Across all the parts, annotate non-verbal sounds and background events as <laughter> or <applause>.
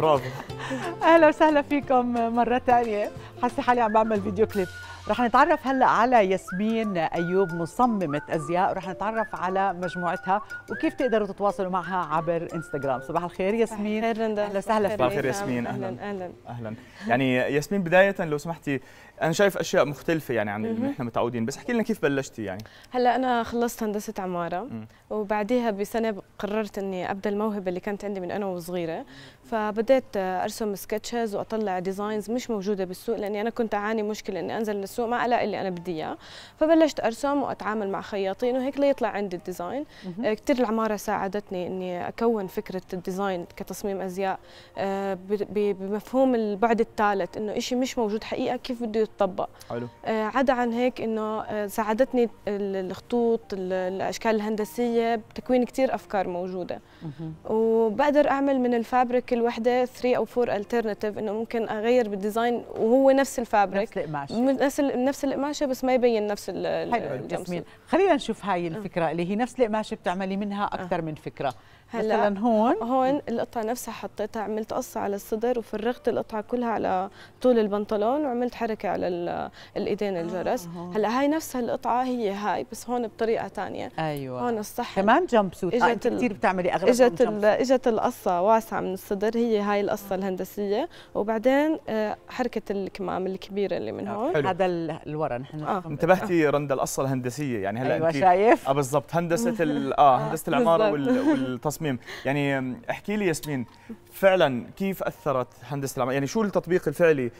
برافو اهلا وسهلا فيكم مره ثانيه حاسه حالي عم بعمل فيديو كليب رح نتعرف هلا على ياسمين ايوب مصممه ازياء رح نتعرف على مجموعتها وكيف تقدروا تتواصلوا معها عبر انستغرام صباح الخير ياسمين اهلا وسهلا فيك صباح الخير ياسمين اهلا اهلا اهلا يعني ياسمين بدايه لو سمحتي انا شايف اشياء مختلفه يعني عن اللي احنا متعودين بس احكي لنا كيف بلشتي يعني هلا انا خلصت هندسه عماره وبعديها بسنه قررت اني ابدا الموهبه اللي كانت عندي من انا وصغيره فبدأت ارسم سكتشز واطلع ديزاينز مش موجوده بالسوق لاني انا كنت اعاني مشكله اني انزل للسوق السوق ما الاقي اللي انا بدي اياه فبلشت ارسم واتعامل مع خياطين وهيك ليطلع عندي الديزاين آه، كثير العماره ساعدتني اني اكون فكره الديزاين كتصميم ازياء آه، بمفهوم البعد الثالث انه شيء مش موجود حقيقه كيف بده يتطبق حلو آه، عدا عن هيك انه ساعدتني الخطوط الاشكال الهندسيه بتكوين كثير افكار موجوده وبقدر اعمل من الفابريك الوحده 3 او 4 الترناتيف انه ممكن اغير بالديزاين وهو نفس الفابريك نفس القماش نفس نفس نفس القماشه بس ما يبين نفس الجمسوت خلينا نشوف هاي آه. الفكره اللي هي نفس القماشه بتعملي منها اكثر آه. من فكره هلا مثلا هون هون القطعه نفسها حطيتها عملت قصه على الصدر وفرغت القطعه كلها على طول البنطلون وعملت حركه على الايدين آه، الجرس آه. هلا هاي نفسها القطعه هي هاي بس هون بطريقه ثانيه ايوه هون الصح كمان جمب سوت آه، اجت آه كثير بتعملي اغلب اجت اجت القصه واسعه من الصدر هي هاي القصه الهندسيه وبعدين آه، حركه الكمام الكبيره اللي من هون حلو. هذا الورا نحن آه. انتبهتي رندا القصه الهندسيه يعني هلا أيوة شايف اه بالضبط هندسه <laughs> اه هندسه العماره والتصميم تصميم يعني احكي لي ياسمين فعلا كيف اثرت هندسه العماره يعني شو التطبيق الفعلي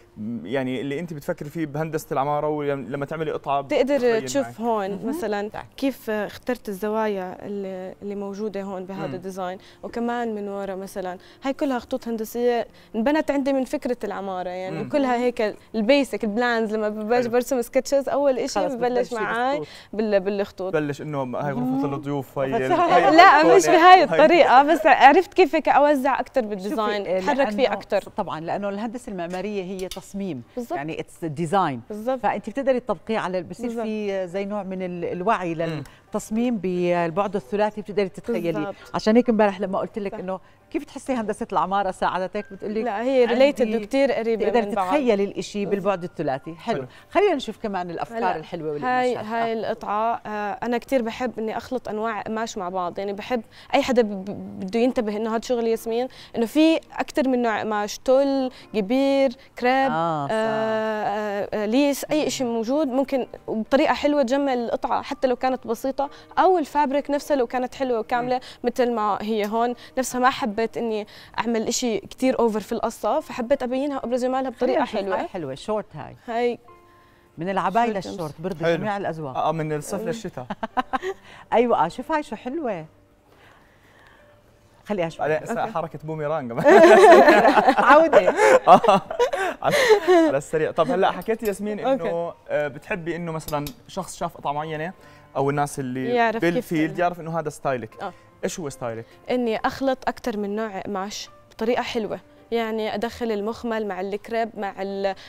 يعني اللي انت بتفكري فيه بهندسه العماره ولما تعملي قطعه بتقدر تشوف معك. هون مثلا كيف اخترت الزوايا اللي, موجوده هون بهذا الديزاين وكمان من ورا مثلا هاي كلها خطوط هندسيه انبنت عندي من فكره العماره يعني مم. كلها هيك البيسك البلانز لما باجي برسم سكتشز اول شيء ببلش معي بالخطوط ببلش انه هاي غرفه الضيوف هي لا مش بهاي الطريقه طريقه آه، بس عرفت كيف هيك اوزع اكثر بالديزاين اتحرك فيه اكثر طبعا لانه الهندسه المعماريه هي تصميم بالزبط. يعني اتس ديزاين فانت بتقدري تطبقيه على بصير في زي نوع من الوعي لل تصميم بالبعد الثلاثي بتقدري تتخيلي عشان هيك امبارح لما قلت لك انه كيف تحسي هندسه العماره ساعدتك بتقولي لا هي ريليتد وكثير قريبه بتقدري تتخيلي الشيء بالبعد الثلاثي حلو خلينا نشوف كمان الافكار الحلوه واللي هاي هاي القطعه آه، انا كثير بحب اني اخلط انواع قماش مع بعض يعني بحب اي حدا بده ينتبه انه هذا شغل ياسمين انه في اكثر من نوع قماش تل كبير كراب آه آه آه،, آه ليس اي شيء موجود ممكن وبطريقه حلوه تجمل القطعه حتى لو كانت بسيطه محطوطه او الفابريك نفسها لو كانت حلوه وكامله مثل ما هي هون نفسها ما حبيت اني اعمل شيء كثير اوفر في القصه فحبيت ابينها وابرز جمالها بطريقه حلوه هاي حلوه شورت هاي هاي من العباية للشورت برضه جميع الاذواق اه من الصيف للشتاء <laughs> ايوه آه، شوف هاي شو حلوه خليها شوي حركه بوميرانج <laughs> <laughs> عوده على السريع طب هلا حكيتي ياسمين انه آه، بتحبي انه مثلا شخص شاف قطعه معينه او الناس اللي يعرف بالفيلد يعرف انه هذا ستايلك آه. ايش هو ستايلك اني اخلط اكثر من نوع قماش بطريقه حلوه يعني ادخل المخمل مع الكريب مع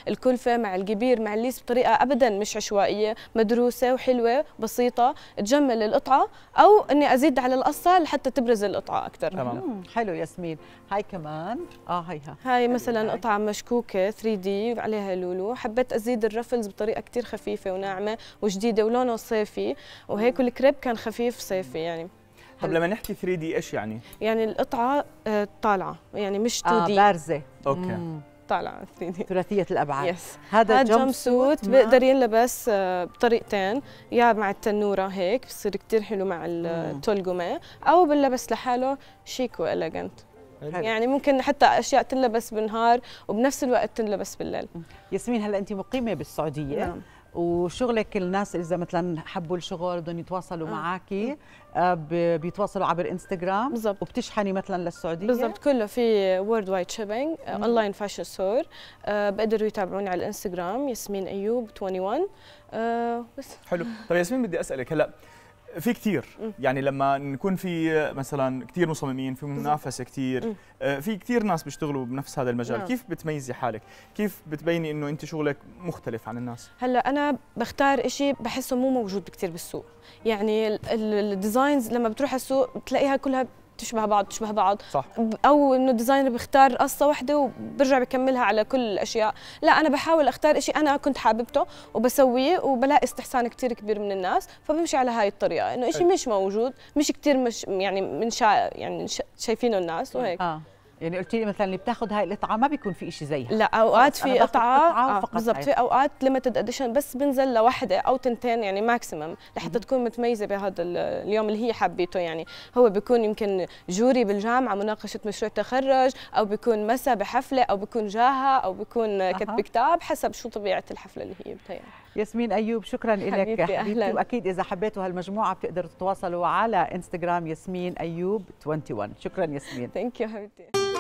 الكلفه مع الكبير مع الليس بطريقه ابدا مش عشوائيه مدروسه وحلوه بسيطه تجمل القطعه او اني ازيد على القصه لحتى تبرز القطعه اكثر تمام حلو ياسمين هاي كمان اه هيها هاي مثلا قطعه مشكوكه 3 دي عليها لولو حبيت ازيد الرفلز بطريقه كثير خفيفه وناعمه وجديده ولونه صيفي وهيك والكريب كان خفيف صيفي يعني طب لما نحكي 3 دي ايش يعني؟ يعني القطعه آه، طالعه يعني مش 2 دي آه بارزه اوكي طالعه 3 دي ثلاثيه الابعاد يس. هذا جمب سوت بقدر ينلبس آه، بطريقتين يا مع التنوره هيك بصير كثير حلو مع التول جوميه او باللبس لحاله شيك واليجنت حلو. يعني ممكن حتى اشياء تنلبس بالنهار وبنفس الوقت تنلبس بالليل ياسمين هلا انت مقيمه بالسعوديه نعم. وشغلك الناس اذا مثلا حبوا الشغل بدهم يتواصلوا آه. معك آه، بيتواصلوا عبر انستغرام بالزبط. وبتشحني مثلا للسعوديه بالضبط كله في وورد وايد شيبينج اونلاين فاشن ستور بقدروا يتابعوني على الانستغرام ياسمين ايوب 21 آه بس حلو طيب ياسمين بدي اسالك هلا في كثير يعني لما نكون في مثلا كثير مصممين في منافسه كثير آه، في كثير ناس بيشتغلوا بنفس هذا المجال نعم. كيف بتميزي حالك كيف بتبيني انه انت شغلك مختلف عن الناس هلا انا بختار شيء بحسه مو موجود كثير بالسوق يعني الديزاينز لما بتروح على السوق بتلاقيها كلها تشبه بعض تشبه بعض صح. او انه الديزاينر بيختار قصه واحده وبرجع بكملها على كل الاشياء لا انا بحاول اختار شيء انا كنت حاببته وبسويه وبلاقي استحسان كثير كبير من الناس فبمشي على هاي الطريقه انه شيء مش موجود مش كثير مش يعني من شا يعني شايفينه الناس وهيك آه. يعني قلت لي مثلا اللي بتاخذ هاي القطعه ما بيكون في شيء زيها لا اوقات في قطعه آه بالضبط في اوقات ليمتد اديشن بس بنزل لوحده او تنتين يعني ماكسيمم لحتى تكون متميزه بهذا اليوم اللي هي حبيته يعني هو بيكون يمكن جوري بالجامعه مناقشه مشروع تخرج او بيكون مسا بحفله او بيكون جاهه او بيكون كتب أه. كتاب حسب شو طبيعه الحفله اللي هي بتهيأ ياسمين ايوب شكرا لك اهلا حبيبتي واكيد اذا حبيتوا هالمجموعه بتقدروا تتواصلوا على انستغرام ياسمين ايوب 21 شكرا ياسمين ثانك يو حبيبتي